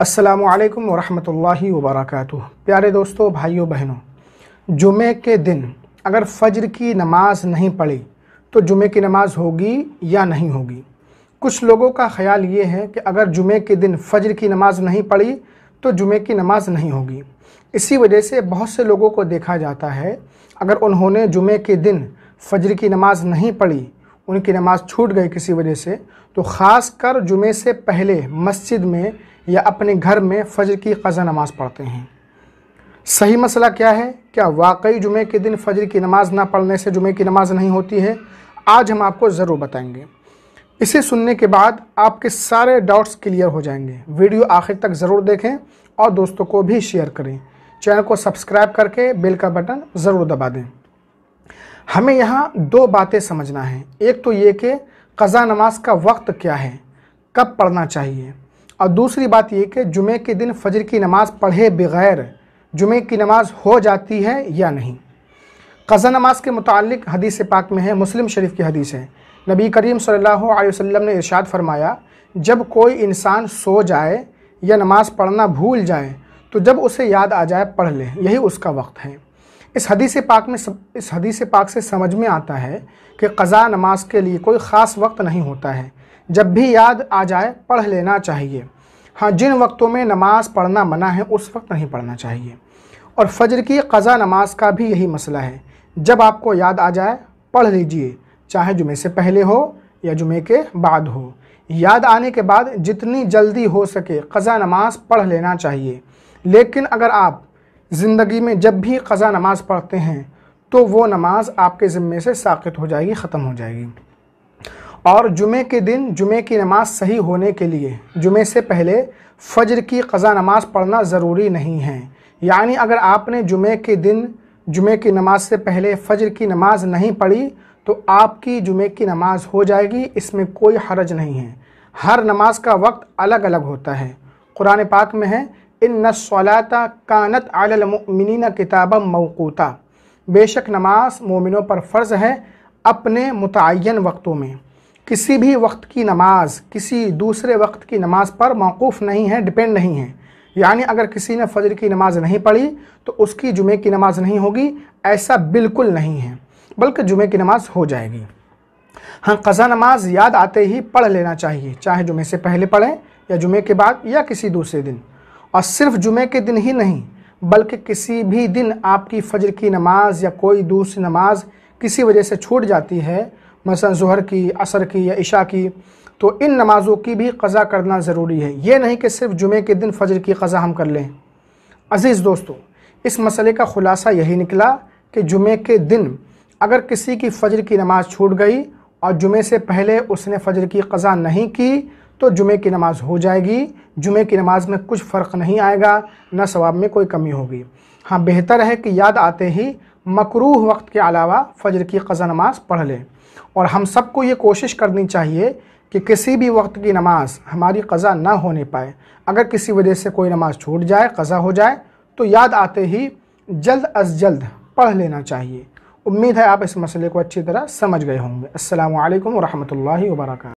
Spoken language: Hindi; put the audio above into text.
अस्सलाम वालेकुम वरहमतुल्लाहि वबरकातुहू प्यारे दोस्तों भाइयों बहनों जुमे के दिन अगर फ़ज्र की नमाज़ नहीं पढ़ी तो जुमे की नमाज़ होगी या नहीं होगी कुछ लोगों का ख्याल ये है कि अगर जुमे के दिन फ़ज्र की नमाज़ नहीं पढ़ी तो जुमे की नमाज़ नहीं होगी इसी वजह से बहुत से लोगों को देखा जाता है अगर उन्होंने जुमे के दिन फजर की नमाज़ नहीं पढ़ी उनकी नमाज़ छूट गई किसी वजह से तो ख़ास कर जुमे से पहले मस्जिद में या अपने घर में फजर की क़ज़ा नमाज़ पढ़ते हैं सही मसला क्या है क्या वाकई जुमे के दिन फजर की नमाज़ ना पढ़ने से जुमे की नमाज़ नहीं होती है आज हम आपको ज़रूर बताएंगे इसे सुनने के बाद आपके सारे डाउट्स क्लियर हो जाएंगे वीडियो आखिर तक ज़रूर देखें और दोस्तों को भी शेयर करें चैनल को सब्सक्राइब करके बेल का बटन ज़रूर दबा दें हमें यहाँ दो बातें समझना है एक तो ये कि कज़ा नमाज का वक्त क्या है कब पढ़ना चाहिए और दूसरी बात ये कि जुमे के दिन फजर की नमाज़ पढ़े बगैर जुमे की नमाज हो जाती है या नहीं कज़ा नमाज के मुतालिक हदीस पाक में है मुस्लिम शरीफ की हदीस है नबी करीम सल्लल्लाहु अलैहि वसल्लम ने इरशाद फरमाया जब कोई इंसान सो जाए या नमाज़ पढ़ना भूल जाए तो जब उसे याद आ जाए पढ़ ले यही उसका वक्त है इस हदीस पाक में सब, इस हदीस पाक से समझ में आता है कि क़ज़ा नमाज के लिए कोई ख़ास वक्त नहीं होता है जब भी याद आ जाए पढ़ लेना चाहिए हाँ जिन वक्तों में नमाज पढ़ना मना है उस वक्त नहीं पढ़ना चाहिए और फजर की क़ज़ा नमाज का भी यही मसला है जब आपको याद आ जाए पढ़ लीजिए चाहे जुमे से पहले हो या जुमे के बाद हो याद आने के बाद जितनी जल्दी हो सके क़ज़ा नमाज पढ़ लेना चाहिए लेकिन अगर आप ज़िंदगी में जब भी क़ज़ा नमाज़ पढ़ते हैं तो वो नमाज़ आपके ज़िम्मे से साखित हो जाएगी ख़त्म हो जाएगी और जुमे के दिन जुमे की नमाज सही होने के लिए जुमे से पहले फजर की क़ज़ा नमाज पढ़ना ज़रूरी नहीं है यानी अगर आपने जुमे के दिन जुमे की नमाज से पहले फजर की नमाज नहीं पढ़ी तो आपकी जुमे की नमाज हो जाएगी इसमें कोई हरज नहीं है हर नमाज का वक्त अलग अलग होता है कुरान पाक में है इन सलाता कानत आलमिन किताब मौकूता बेशक नमाज मोमिनों पर फ़र्ज़ है अपने मुतन वक्तों में किसी भी वक्त की नमाज किसी दूसरे वक्त की नमाज पर मौकूफ़ नहीं है डिपेंड नहीं है यानी अगर किसी ने फजर की नमाज़ नहीं पढ़ी तो उसकी जुमे की नमाज़ नहीं होगी ऐसा बिल्कुल नहीं है बल्कि जुमे की नमाज़ हो जाएगी हाँ कज़ा नमाज याद आते ही पढ़ लेना चाहिए चाहे जुमे से पहले पढ़ें या जुमे के बाद या किसी दूसरे दिन और सिर्फ जुमे के दिन ही नहीं बल्कि किसी भी दिन आपकी फजर की नमाज या कोई दूसरी नमाज किसी वजह से छूट जाती है मसलन जहर की असर की या इशा की तो इन नमाज़ों की भी कज़ा करना ज़रूरी है ये नहीं कि सिर्फ जुमे के दिन फजर की कज़ा हम कर लें अज़ीज़ दोस्तों इस मसले का ख़ुलासा यही निकला कि जुमे के दिन अगर किसी की फजर की नमाज़ छूट गई और जुमे से पहले उसने फजर की कज़ा नहीं की तो जुमे की नमाज़ हो जाएगी जुमे की नमाज़ में कुछ फ़र्क नहीं आएगा न सवाब में कोई कमी होगी हाँ बेहतर है कि याद आते ही मकरूह वक्त के अलावा फजर की क़ज़ा नमाज़ पढ़ लें और हम सबको ये कोशिश करनी चाहिए कि किसी भी वक्त की नमाज़ हमारी क़ज़ा ना होने पाए अगर किसी वजह से कोई नमाज़ छूट जाए क़ज़ा हो जाए तो याद आते ही जल्द अज जल्द पढ़ लेना चाहिए उम्मीद है आप इस मसले को अच्छी तरह समझ गए होंगे असल वरहमल वर्का